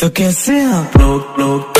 तो कैसे आप लोग लोग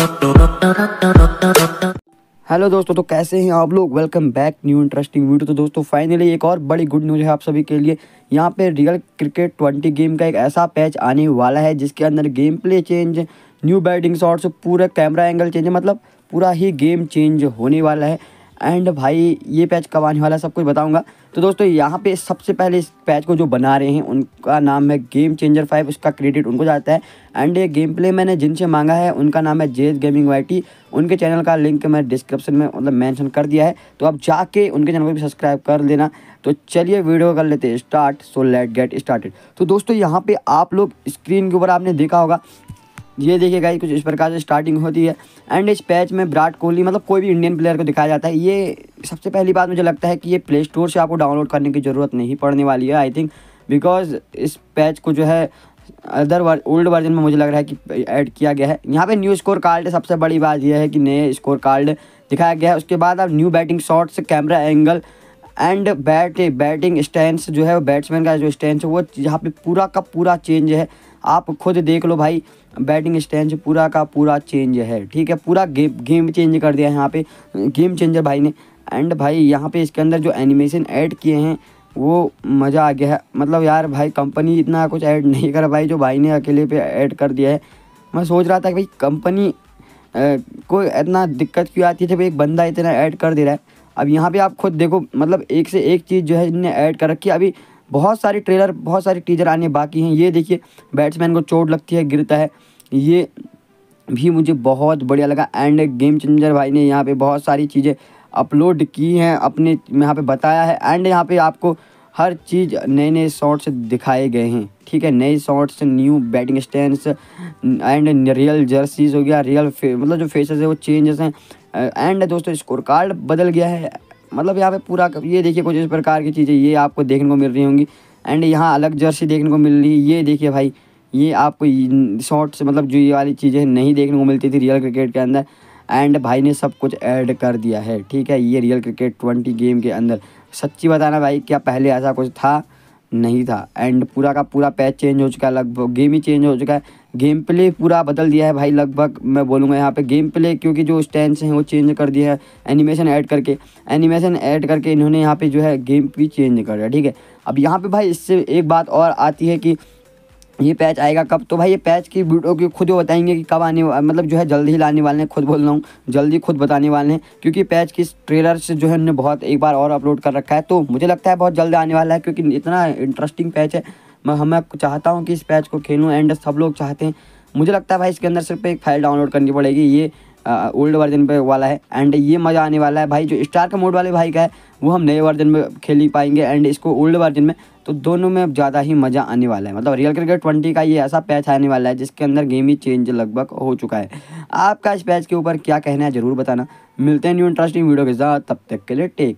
हेलो दोस्तों तो कैसे हैं आप लोग welcome back new interesting video तो दोस्तों फाइनली एक और बड़ी गुड न्यूज़ है आप सभी के लिए यहाँ पे रियल क्रिकेट 20 गेम का एक ऐसा पैच आने वाला है जिसके अंदर game play change new batting shots पूरा कैमरा एंगल चेंज मतलब पूरा ही गेम चेंज होने वाला है एंड भाई ये पैच कब आने वाला सब कुछ बताऊंगा तो दोस्तों यहाँ पे सबसे पहले इस पैच को जो बना रहे हैं उनका नाम है गेम चेंजर फाइव उसका क्रेडिट उनको जाता है एंड ये गेम प्ले मैंने जिनसे मांगा है उनका नाम है जेज गेमिंग वाई उनके चैनल का लिंक मैं डिस्क्रिप्शन में मतलब मैंशन कर दिया है तो आप जाके उनके चैनल को भी सब्सक्राइब कर लेना तो चलिए वीडियो कर लेते हैं start so let get started तो दोस्तों यहाँ पे आप लोग स्क्रीन के ऊपर आपने देखा होगा ये देखिए गाई कुछ इस प्रकार से स्टार्टिंग होती है एंड इस पैच में विराट कोहली मतलब कोई भी इंडियन प्लेयर को दिखाया जाता है ये सबसे पहली बात मुझे लगता है कि ये प्ले स्टोर से आपको डाउनलोड करने की ज़रूरत नहीं पड़ने वाली है आई थिंक बिकॉज इस पैच को जो है अदर वर्ज ओल्ड वर्जन में मुझे लग रहा है कि ऐड किया गया है यहाँ पे न्यू स्कोर कार्ड सबसे बड़ी बात यह है कि नए स्कोर कार्ड दिखाया गया है उसके बाद आप new batting shots camera angle and bat batting stand जो है बैट्समैन का जो स्टैंड है वो यहाँ पे पूरा का पूरा चेंज है आप खुद देख लो भाई बैटिंग स्टैंड पूरा का पूरा चेंज है ठीक है पूरा गेम गेम चेंज कर दिया है यहाँ पे गेम चेंजर भाई ने एंड भाई यहाँ पे इसके अंदर जो एनिमेशन ऐड किए हैं वो मज़ा आ गया है मतलब यार भाई कंपनी इतना कुछ ऐड नहीं कर भाई जो भाई ने अकेले पे ऐड कर दिया है मैं सोच रहा था कि भाई कंपनी को इतना दिक्कत क्यों आती है जब एक बंदा इतना ऐड कर दे रहा है अब यहाँ पे आप खुद देखो मतलब एक से एक चीज़ जो है इनने ऐड कर रखी अभी बहुत सारे ट्रेलर बहुत सारे टीजर आने बाकी हैं ये देखिए बैट्समैन को चोट लगती है गिरता है ये भी मुझे बहुत बढ़िया लगा एंड गेम चेंजर भाई ने यहाँ पे बहुत सारी चीज़ें अपलोड की हैं अपने यहाँ पे बताया है एंड यहाँ पे आपको हर चीज़ नए नए शॉट्स दिखाए गए हैं ठीक है नए shots new batting stand and real jerseys हो गया रियल मतलब जो फेसेस है वो चेंजेस हैं एंड दोस्तों स्कोर कार्ड बदल गया है मतलब यहाँ पे पूरा ये देखिए कुछ इस प्रकार की चीज़ें ये आपको देखने को मिल रही होंगी एंड यहाँ अलग जर्सी देखने को मिल रही है ये देखिए भाई ये आपको शॉर्ट्स मतलब जो ये वाली चीज़ें नहीं देखने को मिलती थी रियल क्रिकेट के अंदर एंड भाई ने सब कुछ ऐड कर दिया है ठीक है ये रियल क्रिकेट ट्वेंटी गेम के अंदर सच्ची बताना भाई क्या पहले ऐसा कुछ था नहीं था एंड पूरा का पूरा पैच चेंज हो चुका है लगभग गेम ही चेंज हो चुका है गेम प्ले पूरा बदल दिया है भाई लगभग मैं बोलूँगा यहाँ पे गेम प्ले क्योंकि जो स्टैंड हैं वो चेंज कर दिया है एनिमेशन ऐड करके एनिमेशन ऐड करके इन्होंने यहाँ पे जो है गेम भी चेंज कर दिया ठीक है अब यहाँ पे भाई इससे एक बात और आती है कि ये पैच आएगा कब तो भाई ये पैच की वीडियो की खुद बताएंगे कि कब आने मतलब जो है जल्दी ही लाने वाले हैं खुद बोल रहा हूँ जल्दी खुद बताने वाले हैं क्योंकि पैच की ट्रेलर से जो है उन्होंने बहुत एक बार और अपलोड कर रखा है तो मुझे लगता है बहुत जल्द आने वाला है क्योंकि इतना इंटरेस्टिंग पैच है मैं हमें चाहता हूँ कि इस पैच को खेलूँ एंड सब लोग चाहते हैं मुझे लगता है भाई इसके अंदर सिर्फ एक फाइल डाउनलोड करनी पड़ेगी ये ओल्ड वर्जन पे वाला है एंड ये मज़ा आने वाला है भाई जो स्टार का मोड वाले भाई का है वो हम नए वर्जन में खेल ही पाएंगे एंड इसको ओल्ड वर्जन में तो दोनों में ज़्यादा ही मज़ा आने वाला है मतलब रियल क्रिकेट ट्वेंटी का ये ऐसा पैच आने वाला है जिसके अंदर गेम ही चेंज लगभग हो चुका है आपका इस पैच के ऊपर क्या कहना है ज़रूर बताना मिलते हैं न्यू इंटरेस्टिंग वीडियो के साथ तब तक के लिए टेक